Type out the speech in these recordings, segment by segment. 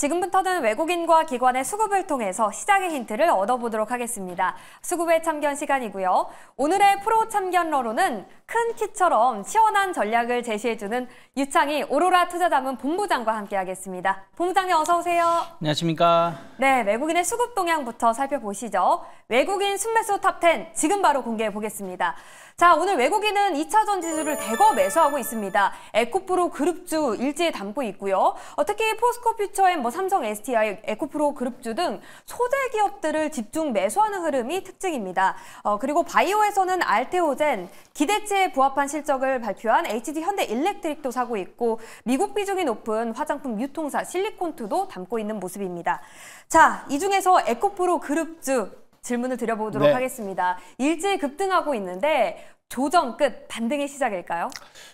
지금부터는 외국인과 기관의 수급을 통해서 시작의 힌트를 얻어보도록 하겠습니다. 수급의 참견 시간이고요. 오늘의 프로 참견러로는 큰 키처럼 시원한 전략을 제시해주는 유창희 오로라 투자자문 본부장과 함께하겠습니다. 본부장님 어서 오세요. 안녕하십니까. 네, 외국인의 수급 동향부터 살펴보시죠. 외국인 순매수 탑10 지금 바로 공개해 보겠습니다. 자, 오늘 외국인은 2차전 지수를 대거 매수하고 있습니다. 에코프로 그룹주 일제에 담고 있고요. 어, 특히 포스코 퓨처엔 뭐 삼성 STI, 에코프로 그룹주 등 소재 기업들을 집중 매수하는 흐름이 특징입니다. 어, 그리고 바이오에서는 알테오젠, 기대치에 부합한 실적을 발표한 HD 현대 일렉트릭도 사고 있고 미국 비중이 높은 화장품 유통사 실리콘투도 담고 있는 모습입니다. 자, 이 중에서 에코프로 그룹주 질문을 드려보도록 네. 하겠습니다. 일제히 급등하고 있는데 조정 끝 반등의 시작일까요?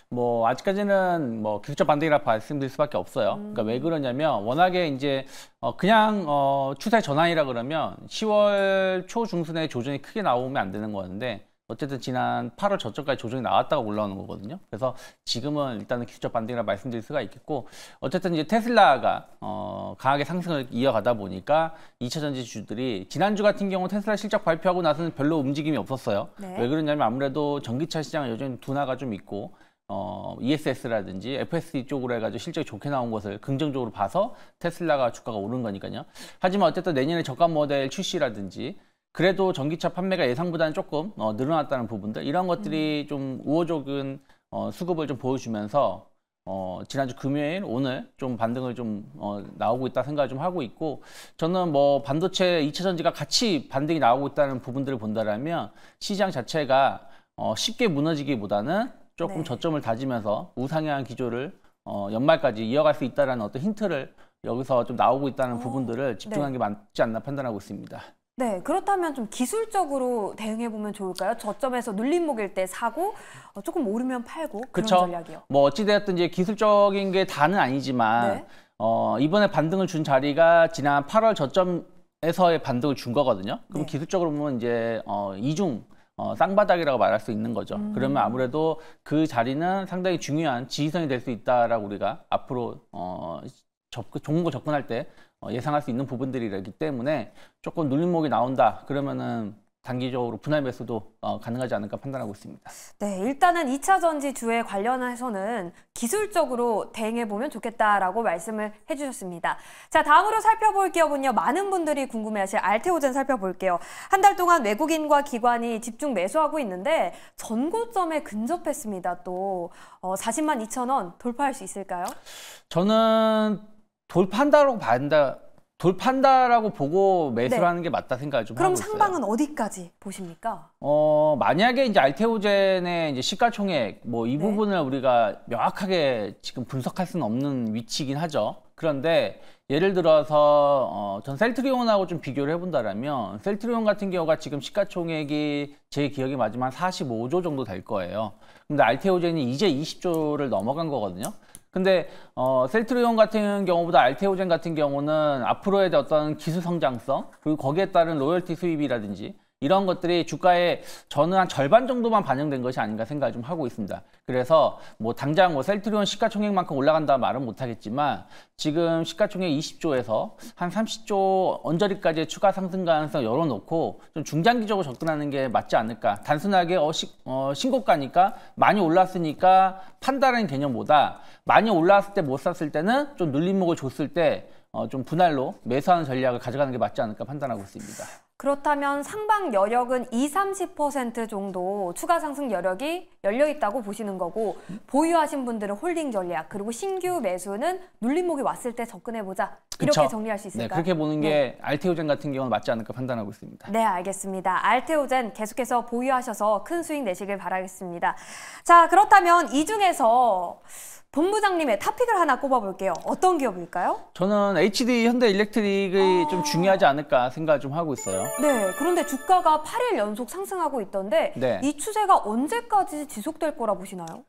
뭐 아직까지는 뭐 기술적 반등이라 말씀드릴 수밖에 없어요. 음. 그러니까 왜 그러냐면 워낙에 이제 어 그냥 어 추세 전환이라 그러면 10월 초 중순에 조정이 크게 나오면 안 되는 거였는데 어쨌든 지난 8월 저점까지 조정이 나왔다가 올라오는 거거든요. 그래서 지금은 일단은 기술적 반등이라 말씀드릴 수가 있겠고 어쨌든 이제 테슬라가 어 강하게 상승을 이어가다 보니까 2차 전지 주들이 지난주 같은 경우 테슬라 실적 발표하고 나서는 별로 움직임이 없었어요. 네. 왜 그러냐면 아무래도 전기차 시장은 요즘 둔화가 좀 있고 어, ESS라든지 FSD 쪽으로 해가지고 실적이 좋게 나온 것을 긍정적으로 봐서 테슬라가 주가가 오른 거니까요. 하지만 어쨌든 내년에 저가 모델 출시라든지 그래도 전기차 판매가 예상보다는 조금 어, 늘어났다는 부분들 이런 것들이 음. 좀 우호적인 어, 수급을 좀 보여주면서 어, 지난주 금요일 오늘 좀 반등을 좀 어, 나오고 있다 생각을 좀 하고 있고 저는 뭐 반도체 2차 전지가 같이 반등이 나오고 있다는 부분들을 본다라면 시장 자체가 어, 쉽게 무너지기보다는 조금 네. 저점을 다지면서 우상향 기조를 어, 연말까지 이어갈 수있다는 어떤 힌트를 여기서 좀 나오고 있다는 오, 어, 부분들을 집중한 네. 게 맞지 않나 판단하고 있습니다. 네, 그렇다면 좀 기술적으로 대응해 보면 좋을까요? 저점에서 눌림목일 때 사고 어, 조금 오르면 팔고 그런 그쵸? 전략이요. 뭐 어찌 되었든 이제 기술적인 게 다는 아니지만 네. 어, 이번에 반등을 준 자리가 지난 8월 저점에서의 반등을 준 거거든요. 그럼 네. 기술적으로 보면 이제 어, 이중 어, 쌍바닥이라고 말할 수 있는 거죠. 음. 그러면 아무래도 그 자리는 상당히 중요한 지지선이 될 수 있다라고 우리가 앞으로 어, 접, 근 종목을 접근할 때 어, 예상할 수 있는 부분들이기 때문에 조금 눌림목이 나온다 그러면은 단기적으로 분할 매수도 어, 가능하지 않을까 판단하고 있습니다. 네, 일단은 2차 전지주에 관련해서는 기술적으로 대응해보면 좋겠다라고 말씀을 해주셨습니다. 자, 다음으로 살펴볼 기업은요. 많은 분들이 궁금해하실 알테오젠 살펴볼게요. 한 달 동안 외국인과 기관이 집중 매수하고 있는데 전고점에 근접했습니다. 또 어, 40만 2천 원 돌파할 수 있을까요? 저는 돌판다라고 반다 돌판다라고 보고 매수하는 네. 를게 맞다 생각을 좀 그럼 하고 있어요. 상방은 어디까지 보십니까? 어 만약에 이제 알테오젠의 이제 시가총액 뭐이 네. 부분을 우리가 명확하게 지금 분석할 수는 없는 위치이긴 하죠. 그런데 예를 들어서 어, 전 셀트리온하고 좀 비교를 해본다라면 셀트리온 같은 경우가 지금 시가총액이 제 기억에 맞으면 한 45조 정도 될 거예요. 근데 알테오젠이 이제 20조를 넘어간 거거든요. 근데 어, 셀트리온 같은 경우보다 알테오젠 같은 경우는 앞으로의 어떤 기술 성장성 그리고 거기에 따른 로열티 수입이라든지 이런 것들이 주가에 저는 한 절반 정도만 반영된 것이 아닌가 생각을 좀 하고 있습니다. 그래서 뭐 당장 뭐 셀트리온 시가총액만큼 올라간다 말은 못하겠지만 지금 시가총액 20조에서 한 30조 언저리까지의 추가 상승 가능성 열어놓고 좀 중장기적으로 접근하는 게 맞지 않을까. 단순하게 어, 시, 어, 신고가니까 많이 올랐으니까 판다는 개념보다 많이 올라왔을 때 못 샀을 때는 좀 눌림목을 줬을 때 어, 좀 분할로 매수하는 전략을 가져가는 게 맞지 않을까 판단하고 있습니다. 그렇다면 상방 여력은 20, 30% 정도 추가 상승 여력이 열려 있다고 보시는 거고 보유하신 분들은 홀딩 전략 그리고 신규 매수는 눌림목이 왔을 때 접근해 보자 이렇게 그쵸. 정리할 수 있을까요? 네, 그렇게 보는 게 네. 알테오젠 같은 경우는 맞지 않을까 판단하고 있습니다. 네, 알겠습니다. 알테오젠 계속해서 보유하셔서 큰 수익 내시길 바라겠습니다. 자, 그렇다면 이 중에서 본부장님의 탑픽을 하나 꼽아볼게요. 어떤 기업일까요? 저는 HD 현대 일렉트릭이 아... 좀 중요하지 않을까 생각 을좀 하고 있어요. 네, 그런데 주가가 8일 연속 상승하고 있던데 네. 이 추세가 언제까지 지속될 거라 보시나요?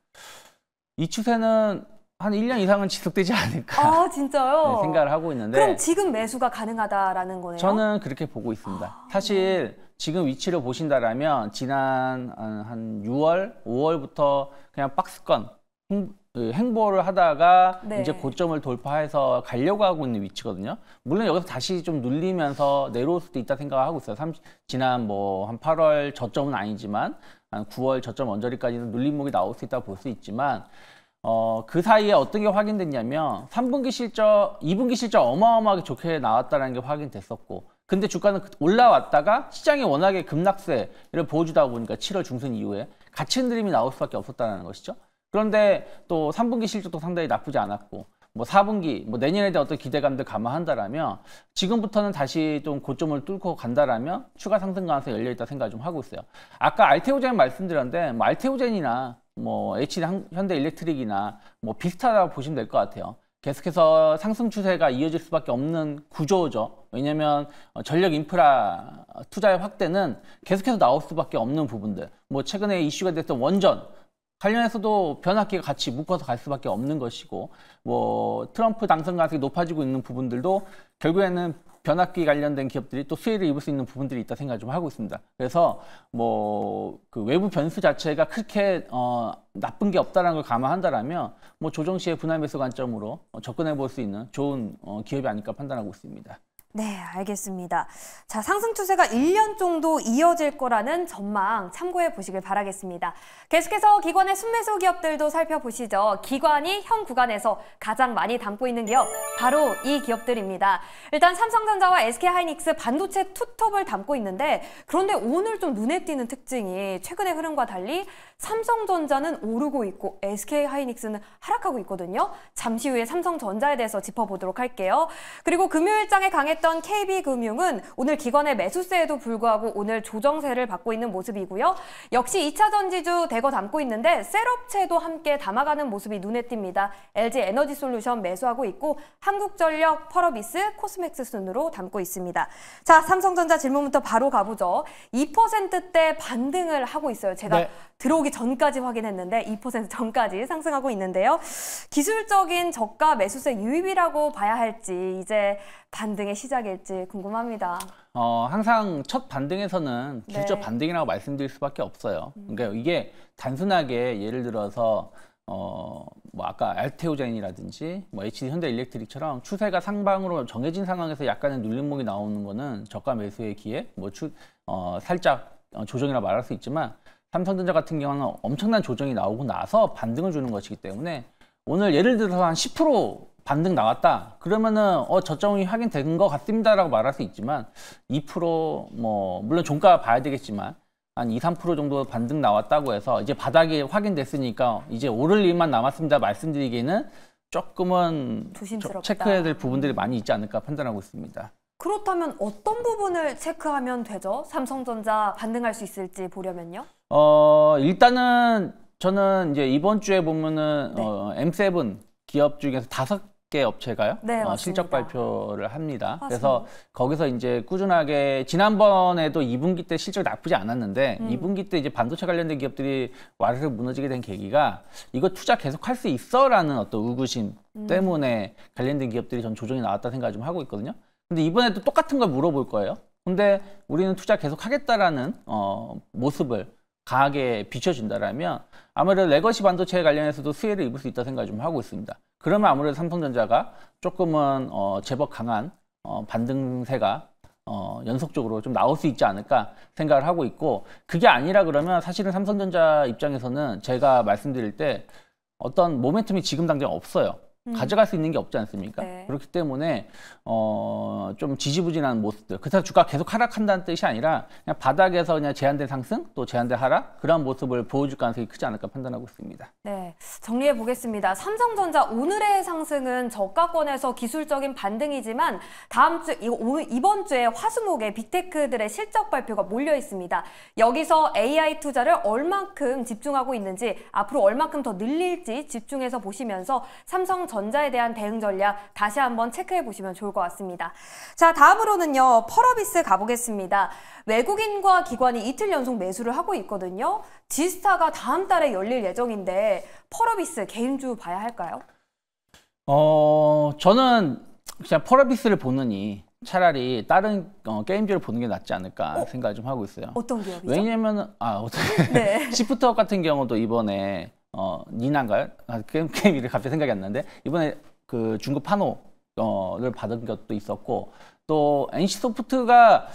이 추세는 한 1년 이상은 지속되지 않을까 아, 진짜요? 네, 생각을 하고 있는데 그럼 지금 매수가 가능하다라는 거네요? 저는 그렇게 보고 있습니다. 아... 네. 사실 지금 위치를 보신다라면 지난 한 6월, 5월부터 그냥 박스권 음, 그 행보를 하다가 네. 이제 고점을 돌파해서 가려고 하고 있는 위치거든요. 물론 여기서 다시 좀 눌리면서 내려올 수도 있다 생각하고 있어요. 30, 지난 뭐 한 8월 저점은 아니지만 한 9월 저점 언저리까지는 눌림목이 나올 수 있다고 볼 수 있지만 어, 그 사이에 어떤 게 확인됐냐면 3분기 실적, 2분기 실적 어마어마하게 좋게 나왔다는 게 확인됐었고 근데 주가는 그 올라왔다가 시장이 워낙에 급락세를 보여주다 보니까 7월 중순 이후에 같은 흐림이 나올 수밖에 없었다는 것이죠. 그런데 또 3분기 실적도 상당히 나쁘지 않았고 뭐 4분기, 뭐 내년에 대한 어떤 기대감들 감안한다라면 지금부터는 다시 좀 고점을 뚫고 간다라면 추가 상승 가능성이 열려있다 생각을 좀 하고 있어요. 아까 알테오젠 말씀드렸는데 뭐 알테오젠이나 뭐 H 현대 일렉트릭이나 뭐 비슷하다고 보시면 될 것 같아요. 계속해서 상승 추세가 이어질 수밖에 없는 구조죠. 왜냐하면 어 전력 인프라 투자의 확대는 계속해서 나올 수밖에 없는 부분들. 뭐 최근에 이슈가 됐던 원전, 관련해서도 변압기가 같이 묶어서 갈 수밖에 없는 것이고 뭐 트럼프 당선 가능성이 높아지고 있는 부분들도 결국에는 변압기 관련된 기업들이 또 수혜를 입을 수 있는 부분들이 있다 생각을 좀 하고 있습니다. 그래서 뭐그 외부 변수 자체가 그렇게 어 나쁜 게 없다라는 걸 감안한다라면 뭐 조정 시의 분할 매수 관점으로 어, 접근해 볼 수 있는 좋은 어 기업이 아닐까 판단하고 있습니다. 네, 알겠습니다. 자, 상승 추세가 1년 정도 이어질 거라는 전망 참고해 보시길 바라겠습니다. 계속해서 기관의 순매수 기업들도 살펴보시죠. 기관이 현 구간에서 가장 많이 담고 있는 기업, 바로 이 기업들입니다. 일단 삼성전자와 SK하이닉스 반도체 투톱을 담고 있는데 그런데 오늘 좀 눈에 띄는 특징이 최근의 흐름과 달리 삼성전자는 오르고 있고 SK하이닉스는 하락하고 있거든요. 잠시 후에 삼성전자에 대해서 짚어보도록 할게요. 그리고 금요일장에 강해 있던 KB금융은 오늘 기관의 매수세에도 불구하고 오늘 조정세를 받고 있는 모습이고요. 역시 2차 전지주 대거 담고 있는데 셀업체도 함께 담아가는 모습이 눈에 띕니다. LG 에너지솔루션 매수하고 있고 한국전력, 펄어비스, 코스맥스 순으로 담고 있습니다. 자, 삼성전자 질문부터 바로 가보죠. 2%대 반등을 하고 있어요. 제가 네. 들어오기 전까지 확인했는데 2% 전까지 상승하고 있는데요. 기술적인 저가 매수세 유입이라고 봐야 할지 이제 반등의 시 시작일지 궁금합니다. 어, 항상 첫 반등에서는 기술 네. 반등이라고 말씀드릴 수밖에 없어요. 음. 그러니까 이게 단순하게 예를 들어서 어, 뭐 아까 알테오젠이라든지 뭐 HD 현대 일렉트릭처럼 추세가 상방으로 정해진 상황에서 약간의 눌림목이 나오는 거는 저가 매수의 기회, 뭐 추, 어, 살짝 어, 조정이라 말할 수 있지만 삼성전자 같은 경우는 엄청난 조정이 나오고 나서 반등을 주는 것이기 때문에 오늘 예를 들어서 한 반등 나왔다. 그러면은 어 저점이 확인된 것 같습니다라고 말할 수 있지만 2%뭐 물론 종가 봐야 되겠지만 한 2, 3% 정도 반등 나왔다고 해서 이제 바닥이 확인됐으니까 이제 오를 일만 남았습니다 말씀드리기에는 조금은 조심스럽다. 체크해야 될 부분들이 많이 있지 않을까 판단하고 있습니다. 그렇다면 어떤 부분을 체크하면 되죠? 삼성전자 반등할 수 있을지 보려면요? 어, 일단은 저는 이제 이번 주에 보면은 네. 어, M7 기업 중에서 다섯 개 업체가요? 네, 어, 실적 발표를 합니다. 맞습니다. 그래서 거기서 이제 꾸준하게 지난번에도 2분기 때 실적 나쁘지 않았는데 음. 2분기 때 이제 반도체 관련된 기업들이 와르르 무너지게 된 계기가 이거 투자 계속 할 수 있어라는 어떤 의구심 음. 때문에 관련된 기업들이 전 조정이 나왔다 생각 좀 하고 있거든요. 근데 이번에도 똑같은 걸 물어볼 거예요. 근데 우리는 투자 계속 하겠다라는 어, 모습을 강하게 비춰진다라면 아무래도 레거시 반도체 관련해서도 수혜를 입을 수 있다 생각을 좀 하고 있습니다. 그러면 아무래도 삼성전자가 조금은 어, 제법 강한 어, 반등세가 어, 연속적으로 좀 나올 수 있지 않을까 생각을 하고 있고 그게 아니라 그러면 사실은 삼성전자 입장에서는 제가 말씀드릴 때 어떤 모멘텀이 지금 당장 없어요. 음. 가져갈 수 있는 게 없지 않습니까? 네. 그렇기 때문에 어, 좀 지지부진한 모습들. 그래서 주가 계속 하락한다는 뜻이 아니라 그냥 바닥에서 그냥 제한된 상승 또 제한된 하락 그런 모습을 보여줄 가능성이 크지 않을까 판단하고 있습니다. 네, 정리해 보겠습니다. 삼성전자 오늘의 상승은 저가권에서 기술적인 반등이지만 다음 주 이번 주에 화수목에 빅테크들의 실적 발표가 몰려 있습니다. 여기서 AI 투자를 얼만큼 집중하고 있는지 앞으로 얼만큼 더 늘릴지 집중해서 보시면서 삼성전 자 전자에 대한 대응 전략 다시 한번 체크해 보시면 좋을 것 같습니다. 자, 다음으로는요. 펄어비스 가보겠습니다. 외국인과 기관이 이틀 연속 매수를 하고 있거든요. 지스타가 다음 달에 열릴 예정인데 펄어비스 개인주 봐야 할까요? 어, 저는 그냥 펄어비스를 보느니 차라리 다른 어, 게임즈를 보는 게 낫지 않을까 어? 생각을 좀 하고 있어요. 어떤 기업이죠? 왜냐면 아 어떻게 네. 시프트업 같은 경우도 이번에 어, 니나인가요? 아, 게임, 게임 이름 갑자기 생각이 안 나는데 이번에 그 중국 파노를 어, 받은 것도 있었고 또 NC소프트가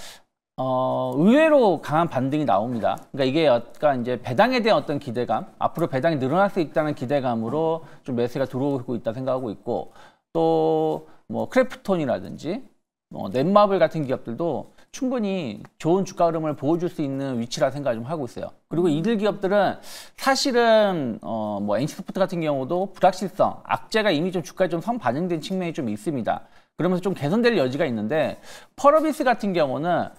어, 의외로 강한 반등이 나옵니다. 그러니까 이게 약간 이제 배당에 대한 어떤 기대감, 앞으로 배당이 늘어날 수 있다는 기대감으로 좀 매수가 들어오고 있다 생각하고 있고 또 뭐 크래프톤이라든지 뭐 넷마블 같은 기업들도 충분히 좋은 주가 흐름을 보여줄 수 있는 위치라 생각을 좀 하고 있어요. 그리고 이들 기업들은 사실은 어뭐 NC소프트 같은 경우도 불확실성, 악재가 이미 좀 주가에 좀 선반영된 측면이 좀 있습니다. 그러면서 좀 개선될 여지가 있는데 퍼러비스 같은 경우는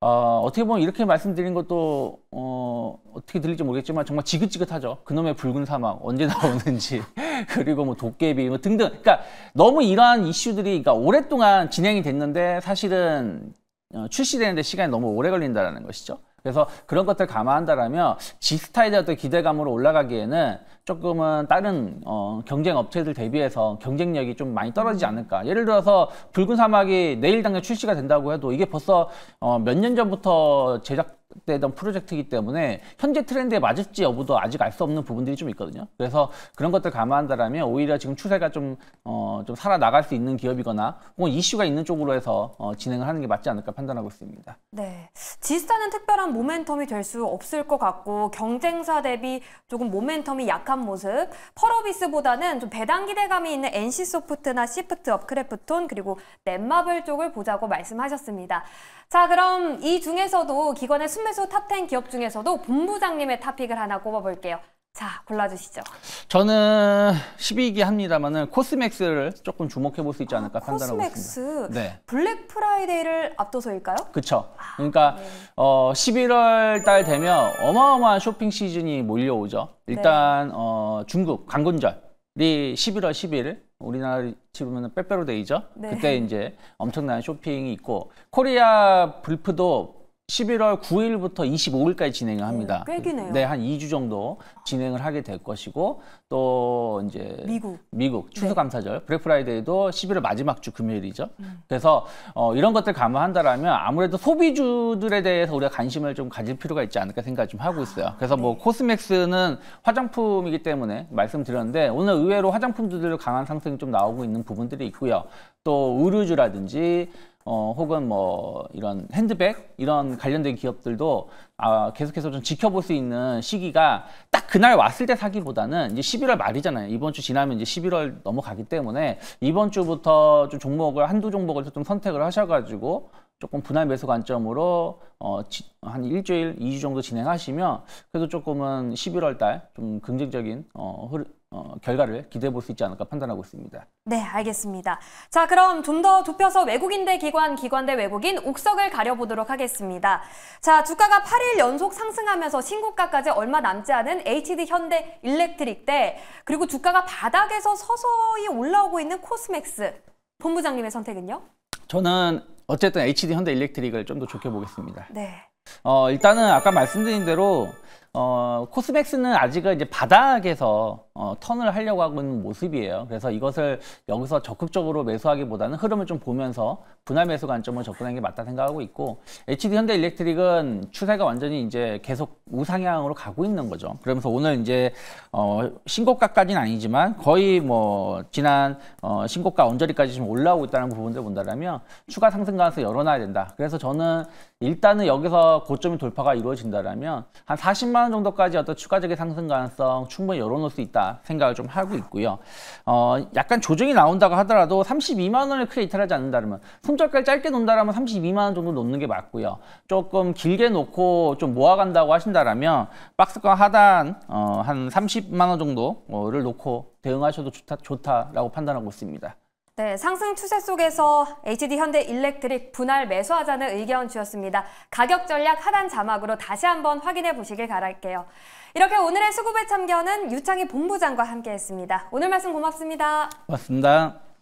어, 어떻게 보면 이렇게 말씀드린 것도 어, 어떻게 들릴지 모르겠지만 정말 지긋지긋하죠. 그놈의 붉은 사막 언제 나오는지 그리고 뭐 도깨비 뭐 등등. 그러니까 너무 이러한 이슈들이 그러니까 오랫동안 진행이 됐는데 사실은 어, 출시되는데 시간이 너무 오래 걸린다는 것이죠. 그래서 그런 것들 감안한다라면 지스타일의 어떤 기대감으로 올라가기에는 조금은 다른 어, 경쟁 업체들 대비해서 경쟁력이 좀 많이 떨어지지 않을까. 예를 들어서 붉은 사막이 내일 당장 출시가 된다고 해도 이게 벌써 어, 몇 년 전부터 제작 되던 프로젝트이기 때문에 현재 트렌드에 맞을지 여부도 아직 알 수 없는 부분들이 좀 있거든요. 그래서 그런 것들 감안한다면 오히려 지금 추세가 좀, 어, 좀 살아나갈 수 있는 기업이거나 혹은 이슈가 있는 쪽으로 해서 어, 진행을 하는 게 맞지 않을까 판단하고 있습니다. 네. 지스타는 특별한 모멘텀이 될 수 없을 것 같고 경쟁사 대비 조금 모멘텀이 약한 모습 펄어비스보다는 좀 배당 기대감이 있는 NC소프트나 시프트업, 크래프톤 그리고 넷마블 쪽을 보자고 말씀하셨습니다. 자 그럼 이 중에서도 기관의 순매수 탑10 기업 중에서도 본부장님의 탑픽을 하나 꼽아볼게요. 자, 골라주시죠. 저는 1 2기 합니다만은 코스맥스를 조금 주목해 볼수 있지 않을까 아, 판단하고 코스맥스. 있습니다. 네. 블랙 프라이데이를 앞둬서일까요? 그렇죠. 아, 그러니까 네. 어, 11월 달 되면 어마어마한 쇼핑 시즌이 몰려오죠. 일단 네. 어, 중국 강군절이 11월 1 1일 우리나라 치면 빼빼로데이죠. 네. 그때 이제 엄청난 쇼핑이 있고 코리아 불프도 11월 9일부터 25일까지 진행을 합니다. 네, 꽤 기네요. 네, 한 2주 정도 진행을 하게 될 것이고 또 이제 미국 미국 추수 네. 감사절 네. 블랙 프라이데이도 11월 마지막 주 금요일이죠. 음. 그래서 어, 이런 것들 감안한다라면 아무래도 소비주들에 대해서 우리가 관심을 좀 가질 필요가 있지 않을까 생각 좀 하고 있어요. 아, 그래서 뭐 네. 코스맥스는 화장품이기 때문에 말씀드렸는데 오늘 의외로 화장품들도 강한 상승이 좀 나오고 있는 부분들이 있고요. 또 의류주라든지 어, 혹은 뭐 이런 핸드백 이런 관련된 기업들도 아, 계속해서 좀 지켜볼 수 있는 시기가 딱 그날 왔을 때 사기보다는 이제 11월 말이잖아요. 이번 주 지나면 이제 11월 넘어가기 때문에 이번 주부터 좀 종목을 한두 종목을 좀 선택을 하셔가지고 조금 분할 매수 관점으로 어, 지, 한 일주일, 이주 정도 진행하시면 그래도 조금은 11월 달 좀 긍정적인 어, 흐름 어, 결과를 기대해 볼 수 있지 않을까 판단하고 있습니다. 네, 알겠습니다. 자, 그럼 좀 더 좁혀서 외국인 대 기관, 기관 대 외국인 옥석을 가려보도록 하겠습니다. 자, 주가가 8일 연속 상승하면서 신고가까지 얼마 남지 않은 HD 현대 일렉트릭 대 그리고 주가가 바닥에서 서서히 올라오고 있는 코스맥스. 본부장님의 선택은요? 저는 어쨌든 HD 현대 일렉트릭을 좀 더 좋게 보겠습니다. 네. 어, 일단은 아까 말씀드린 대로 어, 코스맥스는 아직은 이제 바닥에서 어, 턴을 하려고 하고 있는 모습이에요. 그래서 이것을 여기서 적극적으로 매수하기보다는 흐름을 좀 보면서 분할 매수 관점으로 접근하는 게 맞다 생각하고 있고 HD 현대 일렉트릭은 추세가 완전히 이제 계속 우상향으로 가고 있는 거죠. 그러면서 오늘 이제 어, 신고가까지는 아니지만 거의 뭐 지난 어, 신고가 언저리까지 지금 올라오고 있다는 부분들 본다면 추가 상승 가능성 열어놔야 된다. 그래서 저는 일단은 여기서 고점이 돌파가 이루어진다면 한 40만 원 정도까지 어떤 추가적인 상승 가능성 충분히 열어놓을 수 있다 생각을 좀 하고 있고요. 어, 약간 조정이 나온다고 하더라도 32만 원을 크게 이탈하지 않는다면 손절까지 짧게 놓는다면 32만 원 정도 놓는 게 맞고요. 조금 길게 놓고 좀 모아간다고 하신다면 박스권 하단 어, 한 30만 원 정도를 놓고 대응하셔도 좋다, 좋다라고 판단하고 있습니다. 네, 상승 추세 속에서 HD 현대 일렉트릭 분할 매수하자는 의견 주셨습니다. 가격 전략 하단 자막으로 다시 한번 확인해 보시길 바랄게요. 이렇게 오늘의 수급의 참견은 유창희 본부장과 함께했습니다. 오늘 말씀 고맙습니다. 고맙습니다.